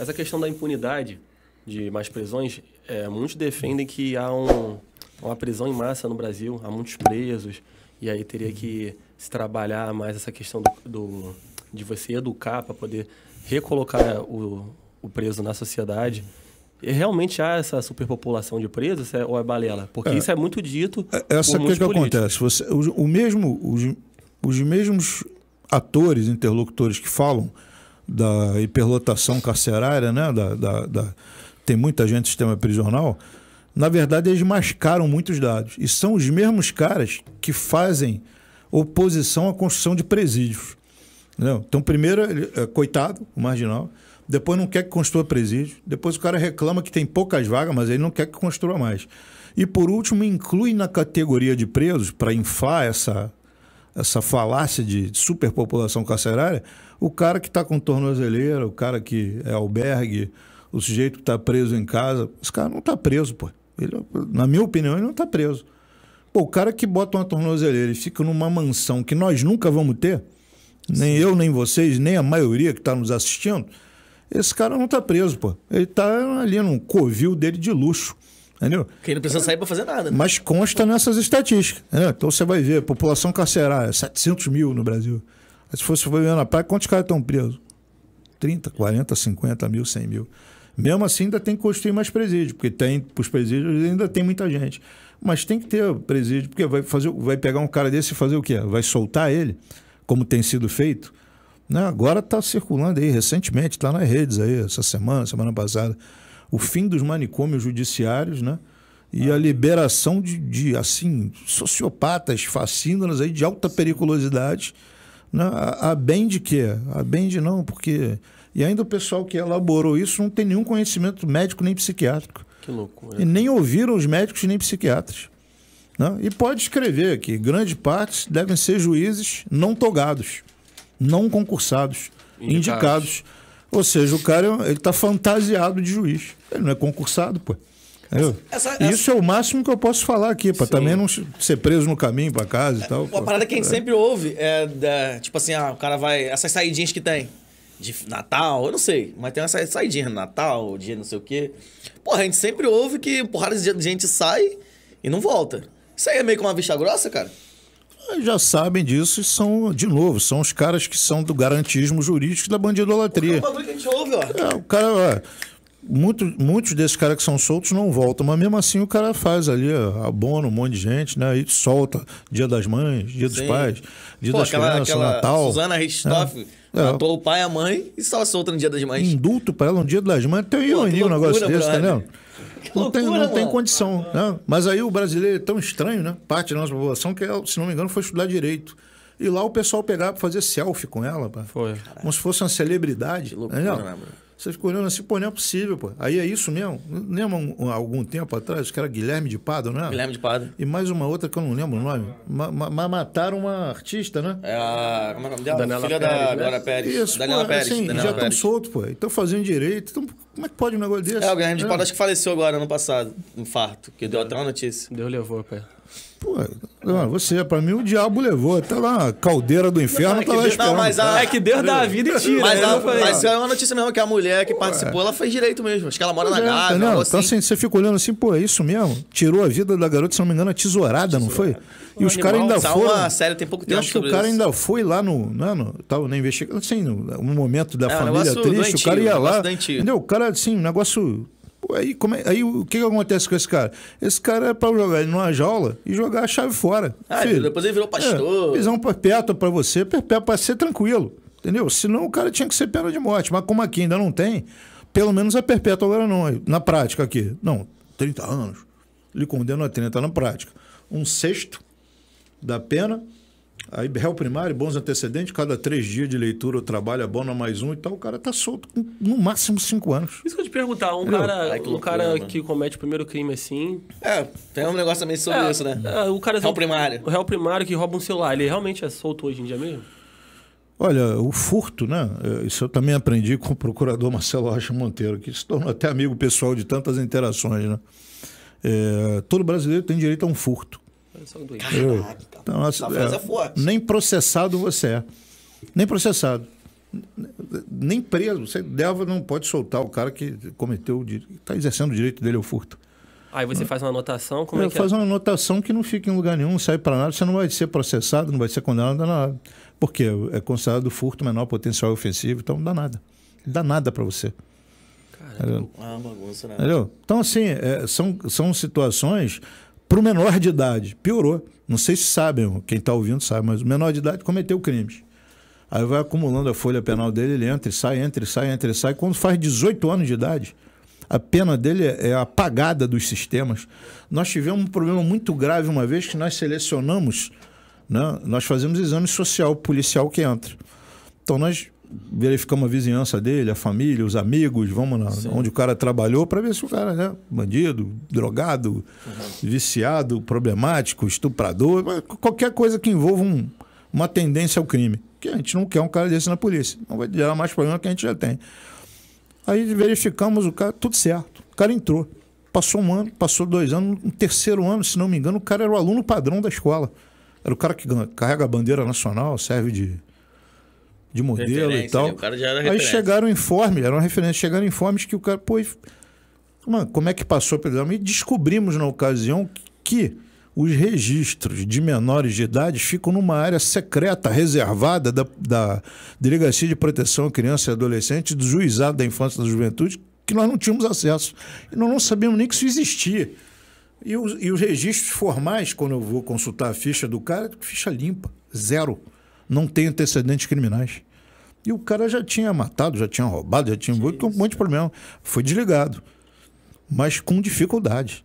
Essa questão da impunidade de mais prisões, é, muitos defendem que há um, uma prisão em massa no Brasil, há muitos presos, e aí teria que se trabalhar mais essa questão do, do de você educar para poder recolocar né, o, o preso na sociedade. E realmente há essa superpopulação de presos é, ou é balela? Porque é, isso é muito dito. Essa é, é, por que, que acontece? Você, o, o mesmo, os, os mesmos atores, interlocutores que falam da hiperlotação carcerária, né? Da, da, da, tem muita gente no sistema prisional. Na verdade, eles mascaram muitos dados. E são os mesmos caras que fazem oposição à construção de presídios. Entendeu? Então, primeiro, ele, é, coitado, o marginal. Depois não quer que construa presídio. Depois o cara reclama que tem poucas vagas, mas ele não quer que construa mais. E por último, inclui na categoria de presos, para inflar essa essa falácia de superpopulação carcerária, o cara que está com tornozeleira, o cara que é albergue, o sujeito que está preso em casa, esse cara não está preso, pô. Ele, na minha opinião, ele não está preso. Pô, o cara que bota uma tornozeleira e fica numa mansão que nós nunca vamos ter, nem Sim. eu, nem vocês, nem a maioria que está nos assistindo, esse cara não está preso, pô. Ele está ali num covil dele de luxo. Entendeu? Quem não precisa sair para fazer nada. Né? Mas consta nessas estatísticas. Entendeu? Então você vai ver, população carcerária, 700 mil no Brasil. Aí se fosse ver na praia, quantos caras estão presos? 30, 40, 50 mil, 100 mil. Mesmo assim, ainda tem que construir mais presídio, porque tem para os presídios ainda tem muita gente. Mas tem que ter presídio, porque vai, fazer, vai pegar um cara desse e fazer o quê? Vai soltar ele, como tem sido feito. Né? Agora está circulando aí recentemente, está nas redes aí, essa semana, semana passada o fim dos manicômios judiciários, né? E ah. a liberação de, de, assim, sociopatas, fascínoras aí de alta periculosidade, né? A, a bem de quê? A bem de não, porque... E ainda o pessoal que elaborou isso não tem nenhum conhecimento médico nem psiquiátrico. Que loucura. E nem ouviram os médicos nem psiquiatras. Né? E pode escrever aqui, grande parte devem ser juízes não togados, não concursados, indicados. indicados ou seja, o cara é ele tá fantasiado de juiz. Ele não é concursado, pô. Essa, essa, Isso essa... é o máximo que eu posso falar aqui, para também não ser preso no caminho para casa e é, tal. Uma pô. parada que a gente é. sempre ouve é, da, tipo assim, ah, o cara vai. Essas saidinhas que tem. De Natal, eu não sei, mas tem essas saidinha Natal, dia não sei o quê. Porra, a gente sempre ouve que porrada de gente sai e não volta. Isso aí é meio que uma vista grossa, cara? Ah, já sabem disso e são, de novo, são os caras que são do garantismo jurídico da bandidolatria. É o, que a gente ouve, ó. É, o cara, ó, muito, muitos desses caras que são soltos não voltam, mas mesmo assim o cara faz ali, ó, abona um monte de gente, né? E solta Dia das Mães, Dia Sim. dos Pais, Dia Pô, das aquela, Crianças, aquela Natal. Suzana é, Ristoff. Né? É. Matou o pai e a mãe e só solta no dia das mães. Indulto para ela no um dia das mães. Tem um negócio desse, tá não tem, não tem condição. Né? Mas aí o brasileiro é tão estranho, né? Parte da nossa população que, é, se não me engano, foi estudar direito. E lá o pessoal pegava para fazer selfie com ela, pá. Foi. Como se fosse uma celebridade. Que loucura, né, Você ficou olhando assim, pô, não é possível, pô. Aí é isso mesmo. Lembra um, algum tempo atrás, que era Guilherme de Pado, né? Guilherme de Pado. E mais uma outra que eu não lembro o nome. Mas ma, ma mataram uma artista, né? É a. Como é o nome dela? filha Pérez, né? da Glória Pérez. Isso, Daniela pô, Pérez. Assim, Daniela já estão soltos, pô. Estão fazendo direito. Então, como é que pode um negócio desse? É, o Guilherme de Paulo acho que faleceu agora, ano passado, infarto, que deu até uma notícia. Deu, levou, pai. Pô, você, pra mim o diabo levou. até tá lá, caldeira do inferno, é tá lá esperando. Não, mas a, é que Deus dá a vida e tira. Mas, né? a, mas é uma notícia mesmo que a mulher que pô, participou, é. ela fez direito mesmo. Acho que ela mora é, na Gávea. Tá assim. Então assim, você fica olhando assim, pô, é isso mesmo? Tirou a vida da garota, se não me engano, a é tesourada, tesourada. não foi? E os caras ainda foram. Uma série, tem pouco tempo eu acho que o cara isso. ainda foi lá no. Não, né, não, tava na investigação, assim, no, no, momento da é, família triste, doentio, o cara ia lá. Doentio. Entendeu? O cara, assim, um negócio Aí, como é, aí o que, que acontece com esse cara? Esse cara é para jogar ele numa jaula e jogar a chave fora. Ah, filho, depois ele virou é, pastor. É, prisão perpétua para você, perpétua para ser tranquilo. Entendeu? Senão o cara tinha que ser pena de morte. Mas como aqui ainda não tem, pelo menos a é perpétua agora não. Na prática aqui. Não, 30 anos. Ele condena a 30 na prática. Um sexto da pena Aí, réu primário, bons antecedentes, cada três dias de leitura eu trabalho, abona mais um e tal. O cara tá solto com, no máximo cinco anos. Isso que eu te perguntar, um cara, Ai, que, um cara que comete o primeiro crime assim. É, tem um negócio também sobre é, isso, né? É, o cara. Réu primário. O réu primário que rouba um celular, ele realmente é solto hoje em dia mesmo? Olha, o furto, né? É, isso eu também aprendi com o procurador Marcelo Rocha Monteiro, que se tornou até amigo pessoal de tantas interações, né? É, todo brasileiro tem direito a um furto. Então. É, é, forte. Nem processado você é. Nem processado. Nem preso. Você deve, não pode soltar o cara que cometeu está exercendo o direito dele ao é furto. Aí você faz uma anotação, como é, é Faz uma anotação que não fica em lugar nenhum, não sai para nada, você não vai ser processado, não vai ser condenado, não dá nada. Porque é considerado furto menor potencial ofensivo, então não dá nada. Não dá nada para você. Caramba, ah, é uma bagunça, né? Entendeu? Então, assim, é, são, são situações para o menor de idade. Piorou. Não sei se sabem, quem está ouvindo sabe, mas o menor de idade cometeu crimes. Aí vai acumulando a folha penal dele, ele entra e sai, entra e sai, entra e sai. Quando faz 18 anos de idade, a pena dele é, é apagada dos sistemas. Nós tivemos um problema muito grave uma vez que nós selecionamos, né? nós fazemos exame social policial que entra. Então nós verificar uma vizinhança dele, a família, os amigos, vamos na, onde o cara trabalhou, para ver se o cara é né, bandido, drogado, uhum. viciado, problemático, estuprador, qualquer coisa que envolva um, uma tendência ao crime. Que a gente não quer um cara desse na polícia. Não vai gerar mais problema que a gente já tem. Aí verificamos o cara, tudo certo. O cara entrou. Passou um ano, passou dois anos, no um terceiro ano, se não me engano, o cara era o aluno padrão da escola. Era o cara que carrega a bandeira nacional, serve de de modelo e né? tal. Aí chegaram informes, eram referência, chegaram informes que o cara, pô, mano, como é que passou pelo exame? E descobrimos na ocasião que os registros de menores de idade ficam numa área secreta, reservada da, da Delegacia de Proteção à Criança e Adolescente do Juizado da Infância e da Juventude, que nós não tínhamos acesso. E nós não sabíamos nem que isso existia. E os, e os registros formais, quando eu vou consultar a ficha do cara, ficha limpa, zero não tem antecedentes criminais. E o cara já tinha matado, já tinha roubado, já tinha Jesus. um monte de problema. Foi desligado, mas com dificuldade.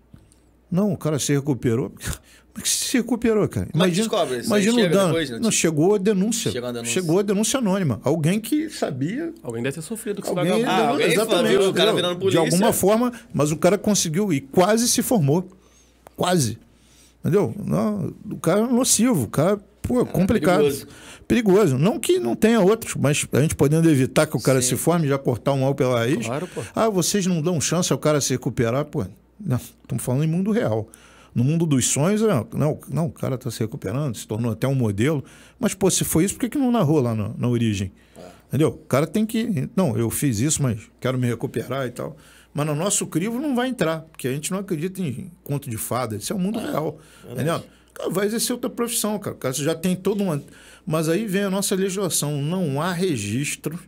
Não, o cara se recuperou. Como é que se recuperou, cara? É imagina, mas imagina o dano. Depois, não, né? não, chegou a denúncia. denúncia. Chegou a denúncia anônima. Alguém que sabia. Alguém deve ter sofrido com alguém, ah, deu, Ah, Exatamente. Falou, o cara virando polícia. De alguma forma, mas o cara conseguiu e quase se formou. Quase. Entendeu? Não, o cara é nocivo, o cara pô, é complicado. Perigoso. perigoso. Não que não tenha outros, mas a gente podendo evitar que o cara Sim. se forme, já cortar um mal pela raiz. Claro, pô. Ah, vocês não dão chance ao cara se recuperar, pô. Não, estamos falando em mundo real. No mundo dos sonhos, é, não, não, o cara está se recuperando, se tornou até um modelo. Mas, pô, se foi isso, por que, que não narrou lá na, na origem? É. Entendeu? O cara tem que. Não, eu fiz isso, mas quero me recuperar e tal. Mas no nosso crivo não vai entrar, porque a gente não acredita em conto de fada. Isso é o mundo é, real. Verdade. Entendeu? cara, vai exercer outra profissão, cara. cara. Você já tem todo uma. Mas aí vem a nossa legislação. Não há registro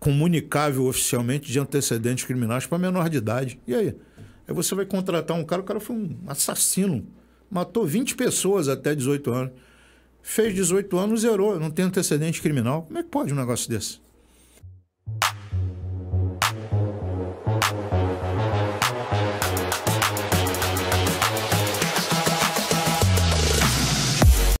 comunicável oficialmente de antecedentes criminais para menor de idade. E aí? Aí você vai contratar um cara, o cara foi um assassino. Matou 20 pessoas até 18 anos. Fez 18 anos, zerou, não tem antecedente criminal. Como é que pode um negócio desse?